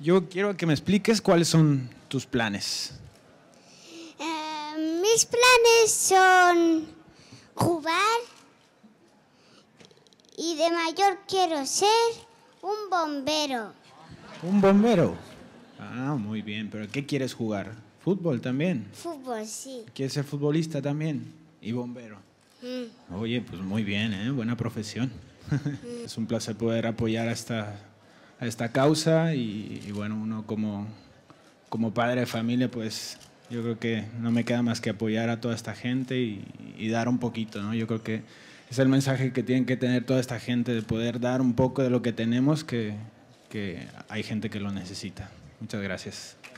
Yo quiero que me expliques cuáles son tus planes. Eh, mis planes son jugar y de mayor quiero ser un bombero. ¿Un bombero? Ah, muy bien, pero ¿qué quieres jugar? ¿Fútbol también? Fútbol, sí. ¿Quieres ser futbolista también? ¿Y bombero? Mm. Oye, pues muy bien, ¿eh? buena profesión. es un placer poder apoyar a esta a esta causa y, bueno, uno como, como padre de familia, pues yo creo que no me queda más que apoyar a toda esta gente y, dar un poquito, ¿no? Yo creo que es el mensaje que tienen que tener toda esta gente, de poder dar un poco de lo que tenemos, que, que hay gente que lo necesita. Muchas gracias.